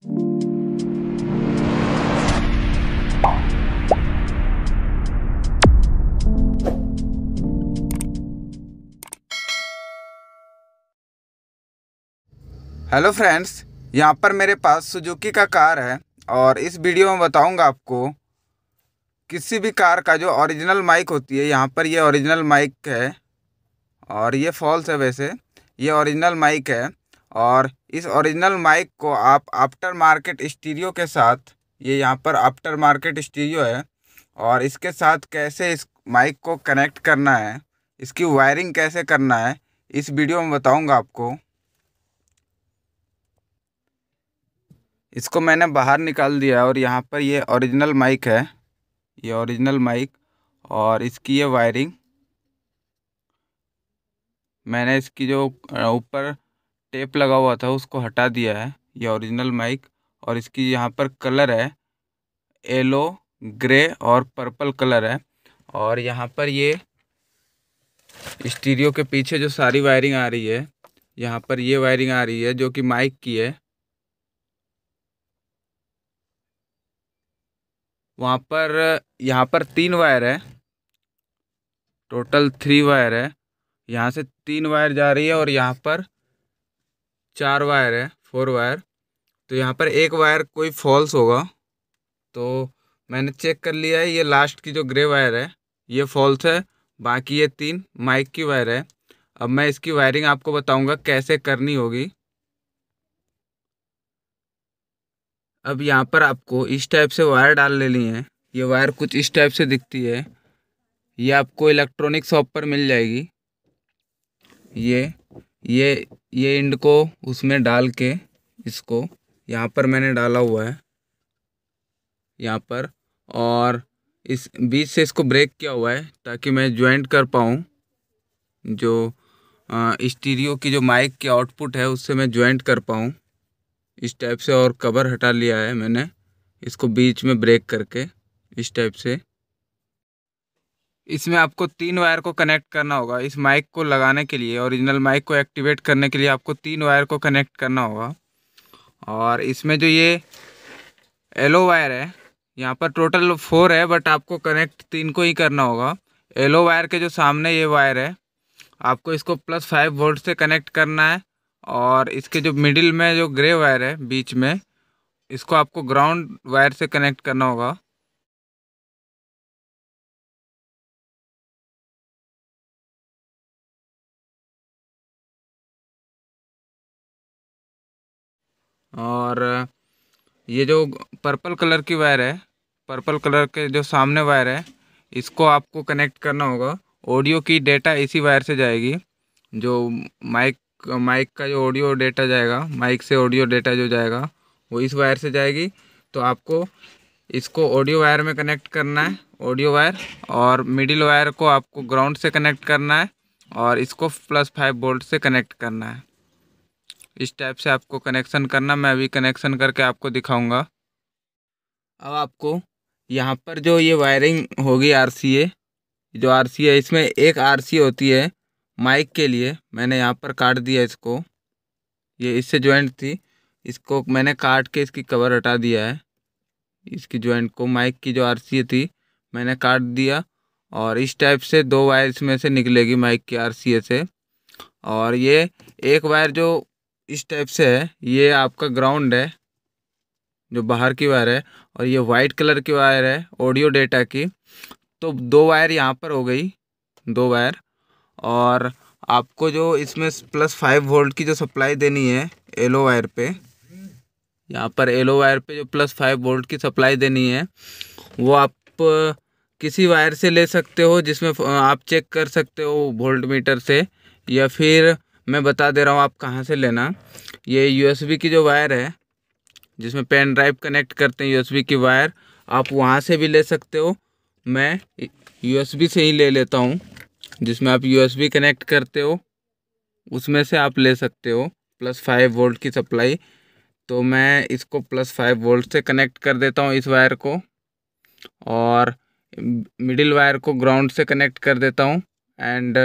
Hello friends यहाँ पर मेरे पास सुजुकी का कार है और इस वीडियो में बताऊंगा आपको किसी भी कार का जो ओरिजिनल माइक होती है यहाँ पर ये ओरिजिनल माइक है और ये फॉल्स है वैसे ये ओरिजिनल माइक है और इस ओरिजिनल माइक को आप आफ्टर मार्केट स्टीरियो के साथ ये यहाँ पर आफ्टर मार्केट स्टीरियो है और इसके साथ कैसे इस माइक को कनेक्ट करना है इसकी वायरिंग कैसे करना है इस वीडियो में बताऊंगा आपको इसको मैंने बाहर निकाल दिया और यहाँ पर ये ओरिजिनल माइक है ये ओरिजिनल माइक और इसकी ये वायरिंग मैंने इसकी जो ऊपर टेप लगा हुआ था उसको हटा दिया है ये ओरिजिनल माइक और इसकी यहाँ पर कलर है येलो ग्रे और पर्पल कलर है और यहाँ पर ये स्टीरियो के पीछे जो सारी वायरिंग आ रही है यहाँ पर ये वायरिंग आ रही है जो कि माइक की है वहाँ पर यहाँ पर तीन वायर है टोटल थ्री वायर है यहाँ से तीन वायर जा रही है और यहाँ पर चार वायर है फोर वायर तो यहाँ पर एक वायर कोई फॉल्स होगा तो मैंने चेक कर लिया है ये लास्ट की जो ग्रे वायर है ये फॉल्स है बाकी ये तीन माइक की वायर है अब मैं इसकी वायरिंग आपको बताऊंगा कैसे करनी होगी अब यहाँ पर आपको इस टाइप से वायर डाल लेनी है ये वायर कुछ इस टाइप से दिखती है ये आपको इलेक्ट्रॉनिक शॉप पर मिल जाएगी ये ये ये इंड को उसमें डाल के इसको यहाँ पर मैंने डाला हुआ है यहाँ पर और इस बीच से इसको ब्रेक किया हुआ है ताकि मैं ज्वाइंट कर पाऊँ जो स्टीरियो की जो माइक की आउटपुट है उससे मैं ज्वाइंट कर पाऊँ इस टाइप से और कवर हटा लिया है मैंने इसको बीच में ब्रेक करके इस टाइप से इसमें आपको तीन वायर को कनेक्ट करना होगा इस माइक को लगाने के लिए ओरिजिनल माइक को एक्टिवेट करने के लिए आपको तीन वायर को कनेक्ट करना होगा और इसमें जो ये येलो वायर है यहाँ पर टोटल फोर है बट आपको कनेक्ट तीन को ही करना होगा येलो वायर के जो सामने ये वायर है आपको इसको प्लस फाइव वोल्ट से कनेक्ट करना है और इसके जो मिडिल में जो ग्रे वायर है बीच में इसको आपको ग्राउंड वायर से कनेक्ट करना होगा और ये जो पर्पल कलर की वायर है पर्पल कलर के जो सामने वायर है इसको आपको कनेक्ट करना होगा ऑडियो की डेटा इसी वायर से जाएगी जो माइक माइक का जो ऑडियो डेटा जाएगा माइक से ऑडियो डेटा जो जाएगा वो इस वायर से जाएगी तो आपको इसको ऑडियो वायर में कनेक्ट करना है ऑडियो वायर और मिडिल वायर को आपको ग्राउंड से कनेक्ट करना है और इसको प्लस फाइव बोल्ट से कनेक्ट करना है इस टाइप से आपको कनेक्शन करना मैं अभी कनेक्शन करके आपको दिखाऊंगा अब आपको यहाँ पर जो ये वायरिंग होगी आर जो आर है इसमें एक आर होती है माइक के लिए मैंने यहाँ पर काट दिया इसको ये इससे जॉइंट थी इसको मैंने काट के इसकी कवर हटा दिया है इसकी जॉइंट को माइक की जो आर थी मैंने काट दिया और इस टाइप से दो वायर इसमें से निकलेगी माइक की आर से और ये एक वायर जो इस टाइप से है ये आपका ग्राउंड है जो बाहर की वायर है और ये वाइट कलर की वायर है ऑडियो डेटा की तो दो वायर यहाँ पर हो गई दो वायर और आपको जो इसमें प्लस फाइव वोल्ट की जो सप्लाई देनी है एलो वायर पे यहाँ पर एलो वायर पे जो प्लस फाइव वोल्ट की सप्लाई देनी है वो आप किसी वायर से ले सकते हो जिसमें आप चेक कर सकते हो वोल्ट मीटर से या फिर मैं बता दे रहा हूँ आप कहाँ से लेना ये यूएसबी की जो वायर है जिसमें पेन ड्राइव कनेक्ट करते हैं यूएसबी की वायर आप वहाँ से भी ले सकते हो मैं यूएसबी से ही ले लेता हूँ जिसमें आप यूएसबी कनेक्ट करते हो उसमें से आप ले सकते हो प्लस फाइव वोल्ट की सप्लाई तो मैं इसको प्लस फाइव वोल्ट से कनेक्ट कर देता हूँ इस वायर को और मिडिल वायर को ग्राउंड से कनेक्ट कर देता हूँ एंड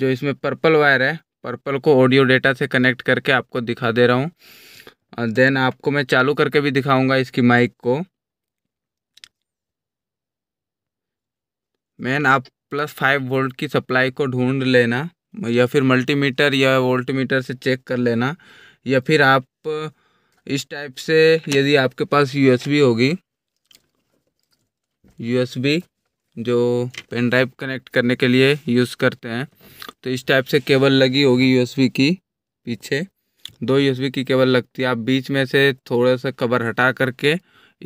जो इसमें पर्पल वायर है पर्पल को ऑडियो डेटा से कनेक्ट करके आपको दिखा दे रहा हूँ देन आपको मैं चालू करके भी दिखाऊंगा इसकी माइक को मैन आप प्लस फाइव वोल्ट की सप्लाई को ढूंढ लेना या फिर मल्टीमीटर या वोल्टमीटर से चेक कर लेना या फिर आप इस टाइप से यदि आपके पास यूएसबी होगी यूएसबी जो पेन ड्राइव कनेक्ट करने के लिए यूज़ करते हैं तो इस टाइप से केबल लगी होगी यूएसबी की पीछे दो यूएसबी की केबल लगती है आप बीच में से थोड़ा सा कवर हटा करके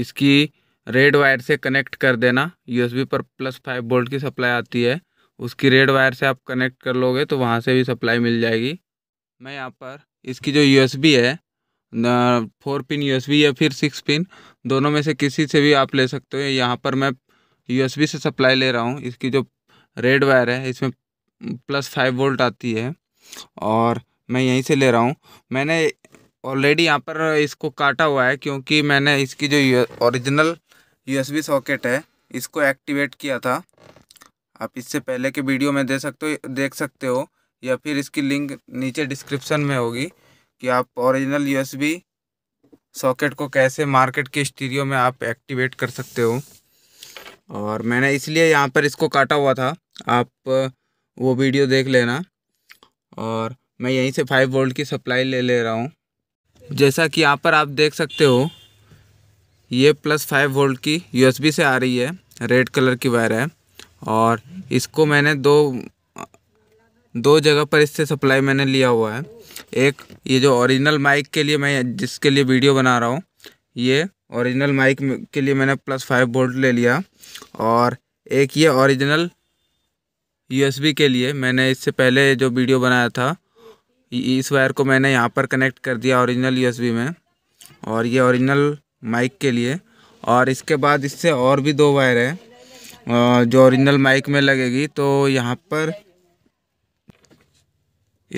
इसकी रेड वायर से कनेक्ट कर देना यूएसबी पर प्लस फाइव बोल्ट की सप्लाई आती है उसकी रेड वायर से आप कनेक्ट कर लोगे तो वहाँ से भी सप्लाई मिल जाएगी मैं यहाँ पर इसकी जो यू है फोर पिन यू या फिर सिक्स पिन दोनों में से किसी से भी आप ले सकते हो यहाँ पर मैं यूएसबी से सप्लाई ले रहा हूँ इसकी जो रेड वायर है इसमें प्लस फाइव वोल्ट आती है और मैं यहीं से ले रहा हूँ मैंने ऑलरेडी यहाँ पर इसको काटा हुआ है क्योंकि मैंने इसकी जो ओरिजिनल यूएसबी सॉकेट है इसको एक्टिवेट किया था आप इससे पहले के वीडियो में दे सकते हो देख सकते हो या फिर इसकी लिंक नीचे डिस्क्रिप्शन में होगी कि आप ओरिजिनल यूएसबी सॉकेट को कैसे मार्केट के स्टीरियो में आप एक्टिवेट कर सकते हो और मैंने इसलिए यहाँ पर इसको काटा हुआ था आप वो वीडियो देख लेना और मैं यहीं से फाइव वोल्ट की सप्लाई ले ले रहा हूँ जैसा कि यहाँ पर आप देख सकते हो ये प्लस फाइव वोल्ट की यूएसबी से आ रही है रेड कलर की वायर है और इसको मैंने दो दो जगह पर इससे सप्लाई मैंने लिया हुआ है एक ये जो ओरिजिनल माइक के लिए मैं जिसके लिए वीडियो बना रहा हूँ ये ओरिजिनल माइक के लिए मैंने प्लस फाइव वोल्ट ले लिया और एक ये ओरिजिनल यूएसबी के लिए मैंने इससे पहले जो वीडियो बनाया था इस वायर को मैंने यहाँ पर कनेक्ट कर दिया ओरिजिनल यूएसबी में और ये ओरिजिनल माइक के लिए और इसके बाद इससे और भी दो वायर है जो ओरिजिनल माइक में लगेगी तो यहाँ पर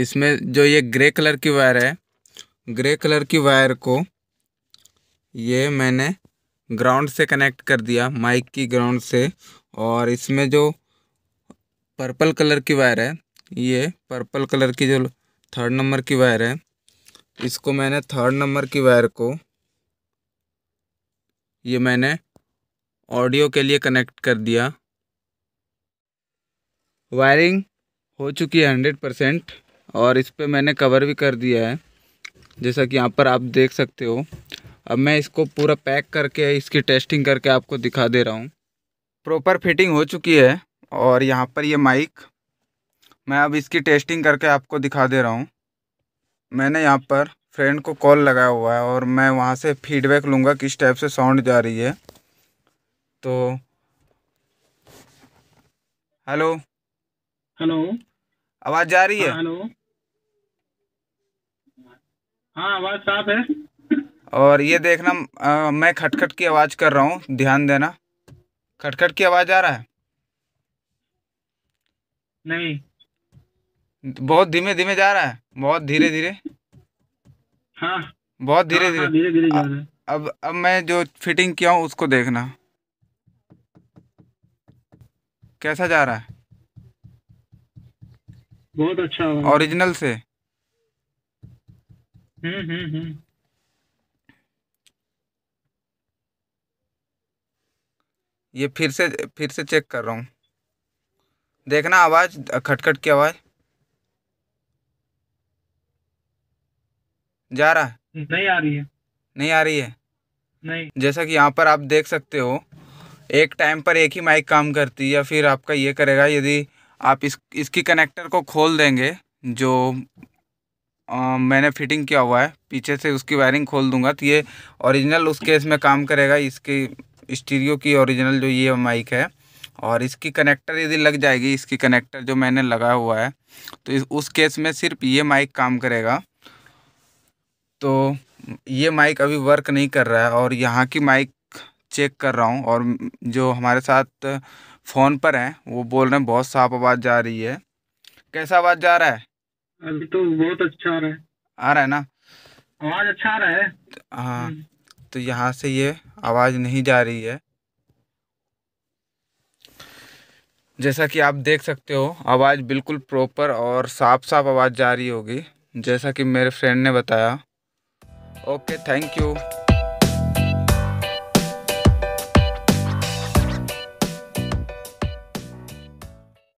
इसमें जो ये ग्रे कलर की वायर है ग्रे कलर की वायर को ये मैंने ग्राउंड से कनेक्ट कर दिया माइक की ग्राउंड से और इसमें जो पर्पल कलर की वायर है ये पर्पल कलर की जो थर्ड नंबर की वायर है इसको मैंने थर्ड नंबर की वायर को ये मैंने ऑडियो के लिए कनेक्ट कर दिया वायरिंग हो चुकी है हंड्रेड परसेंट और इस पर मैंने कवर भी कर दिया है जैसा कि यहाँ पर आप देख सकते हो अब मैं इसको पूरा पैक करके इसकी टेस्टिंग करके आपको दिखा दे रहा हूँ प्रॉपर फिटिंग हो चुकी है और यहाँ पर ये माइक मैं अब इसकी टेस्टिंग करके आपको दिखा दे रहा हूँ मैंने यहाँ पर फ्रेंड को कॉल लगाया हुआ है और मैं वहाँ से फीडबैक लूँगा किस टाइप से साउंड जा रही है तो हेलो हेलो आवाज़ जा रही है हेलो हाँ, हाँ आवाज़ साफ है और ये देखना आ, मैं खटखट की आवाज़ कर रहा हूँ ध्यान देना खटखट की आवाज़ आ रहा है नहीं बहुत धीमे धीमे जा रहा है बहुत धीरे धीरे हाँ बहुत धीरे हाँ, हाँ, धीरे धीरे धीरे जा रहा है अब अब मैं जो फिटिंग किया हूँ उसको देखना कैसा जा रहा है बहुत अच्छा ओरिजिनल से हम्म हम्म हम्म ये फिर से फिर से चेक कर रहा हूँ देखना आवाज़ खटखट की आवाज़ जा रहा है नहीं आ रही है नहीं आ रही है नहीं जैसा कि यहाँ पर आप देख सकते हो एक टाइम पर एक ही माइक काम करती है या फिर आपका ये करेगा यदि आप इस इसकी कनेक्टर को खोल देंगे जो आ, मैंने फिटिंग किया हुआ है पीछे से उसकी वायरिंग खोल दूंगा तो ये ओरिजिनल उस केस में काम करेगा इसकी स्टीरियो की ओरिजिनल जो ये माइक है और इसकी कनेक्टर यदि लग जाएगी इसकी कनेक्टर जो मैंने लगा हुआ है तो इस उस केस में सिर्फ ये माइक काम करेगा तो ये माइक अभी वर्क नहीं कर रहा है और यहाँ की माइक चेक कर रहा हूँ और जो हमारे साथ फ़ोन पर हैं वो बोल रहे हैं बहुत साफ आवाज़ जा रही है कैसा आवाज़ जा रहा है अभी तो बहुत अच्छा आ रहा है आ रहा है ना आवाज़ अच्छा आ रहा है हाँ हम्म। तो यहाँ से ये आवाज़ नहीं जा रही है जैसा कि आप देख सकते हो आवाज़ बिल्कुल प्रॉपर और साफ साफ आवाज़ जा रही होगी जैसा कि मेरे फ्रेंड ने बताया ओके थैंक यू